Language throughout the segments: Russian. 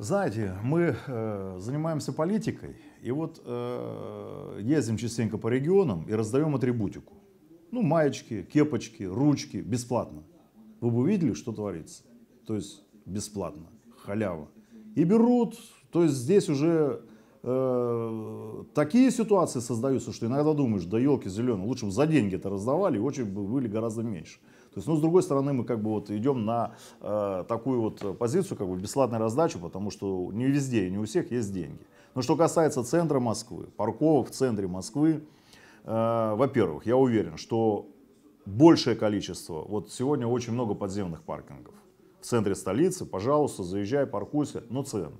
Знаете, мы э, занимаемся политикой, и вот э, ездим частенько по регионам и раздаем атрибутику. Ну, маечки, кепочки, ручки, бесплатно. Вы бы увидели, что творится? То есть бесплатно, халява. И берут, то есть здесь уже э, такие ситуации создаются, что иногда думаешь, да елки зеленые, лучше бы за деньги это раздавали, и очередь бы были гораздо меньше. То есть, ну, с другой стороны, мы как бы вот идем на э, такую вот позицию, как бы бесплатную раздачу, потому что не везде и не у всех есть деньги. Но что касается центра Москвы, парковок в центре Москвы, э, во-первых, я уверен, что большее количество, вот сегодня очень много подземных паркингов в центре столицы, пожалуйста, заезжай, паркуйся, но цены.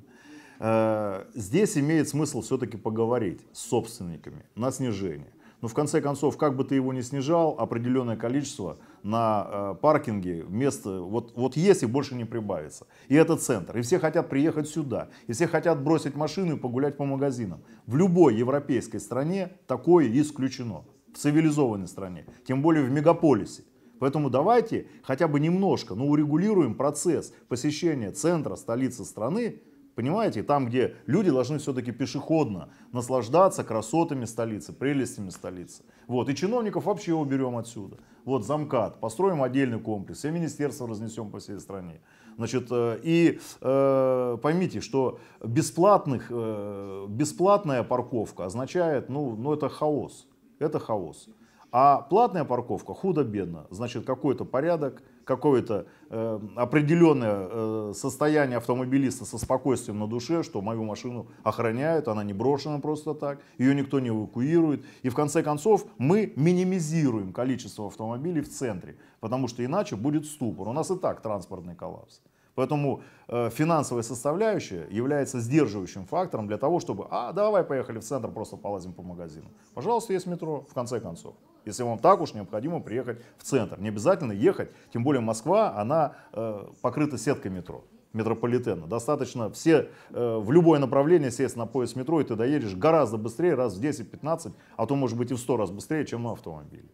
Э, здесь имеет смысл все-таки поговорить с собственниками на снижение но в конце концов, как бы ты его ни снижал, определенное количество на э, паркинге место э, вот, вот есть и больше не прибавится. И это центр. И все хотят приехать сюда. И все хотят бросить машину и погулять по магазинам. В любой европейской стране такое исключено. В цивилизованной стране. Тем более в мегаполисе. Поэтому давайте хотя бы немножко, но урегулируем процесс посещения центра, столицы страны Понимаете, там, где люди должны все-таки пешеходно наслаждаться красотами столицы, прелестями столицы. Вот, и чиновников вообще уберем отсюда. Вот, замкат, построим отдельный комплекс, все министерства разнесем по всей стране. Значит, э, и э, поймите, что бесплатных, э, бесплатная парковка означает, ну, ну это хаос. Это хаос. А платная парковка худо-бедно, значит какой-то порядок, какое-то э, определенное э, состояние автомобилиста со спокойствием на душе, что мою машину охраняют, она не брошена просто так, ее никто не эвакуирует. И в конце концов мы минимизируем количество автомобилей в центре, потому что иначе будет ступор. У нас и так транспортный коллапс. Поэтому э, финансовая составляющая является сдерживающим фактором для того, чтобы, а, давай поехали в центр, просто полазим по магазину. Пожалуйста, есть метро, в конце концов. Если вам так уж необходимо приехать в центр. Не обязательно ехать, тем более Москва, она э, покрыта сеткой метро метрополитена. Достаточно все, э, в любое направление сесть на поезд метро, и ты доедешь гораздо быстрее, раз в 10-15, а то, может быть, и в 100 раз быстрее, чем на автомобиле.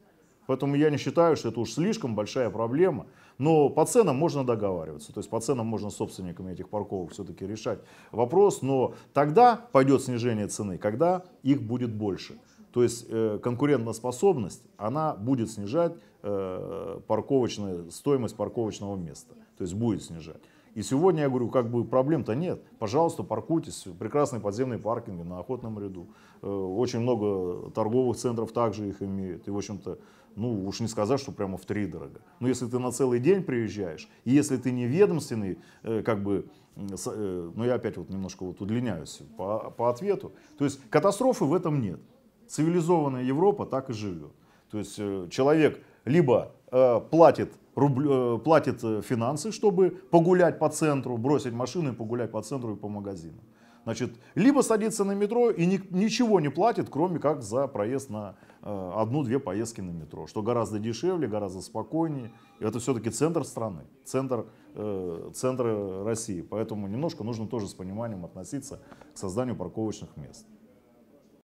Поэтому я не считаю, что это уж слишком большая проблема. Но по ценам можно договариваться. То есть по ценам можно с собственниками этих парковок все-таки решать вопрос. Но тогда пойдет снижение цены, когда их будет больше. То есть э, конкурентоспособность, она будет снижать э, парковочную, стоимость парковочного места. То есть будет снижать. И сегодня я говорю, как бы проблем-то нет. Пожалуйста, паркуйтесь. Прекрасные подземные паркинги на Охотном ряду. Э, очень много торговых центров также их имеют. И, в общем-то, ну уж не сказать, что прямо в три дорого. Но если ты на целый день приезжаешь, и если ты не ведомственный, э, как бы, э, ну я опять вот немножко вот удлиняюсь по, по ответу, то есть катастрофы в этом нет. Цивилизованная Европа так и живет. То есть человек либо э, платит рубль, э, платит э, финансы, чтобы погулять по центру, бросить машину и погулять по центру и по магазинам. Значит, либо садится на метро и ни, ничего не платит, кроме как за проезд на э, одну-две поездки на метро, что гораздо дешевле, гораздо спокойнее. И это все-таки центр страны, центр, э, центр России. Поэтому немножко нужно тоже с пониманием относиться к созданию парковочных мест.